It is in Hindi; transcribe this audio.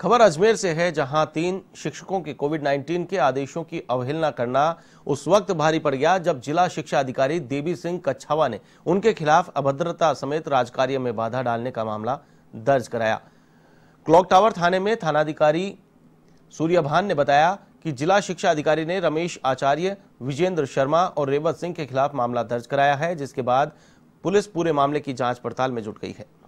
खबर अजमेर से है जहां तीन शिक्षकों के कोविड 19 के आदेशों की अवहेलना करना उस वक्त भारी पड़ गया जब जिला शिक्षा अधिकारी देवी सिंह कच्छावा ने उनके खिलाफ अभद्रता समेत राजकार्य में बाधा डालने का मामला दर्ज कराया क्लॉक टावर थाने में थानाधिकारी सूर्यभान ने बताया कि जिला शिक्षा अधिकारी ने रमेश आचार्य विजेंद्र शर्मा और रेवत सिंह के खिलाफ मामला दर्ज कराया है जिसके बाद पुलिस पूरे मामले की जांच पड़ताल में जुट गई है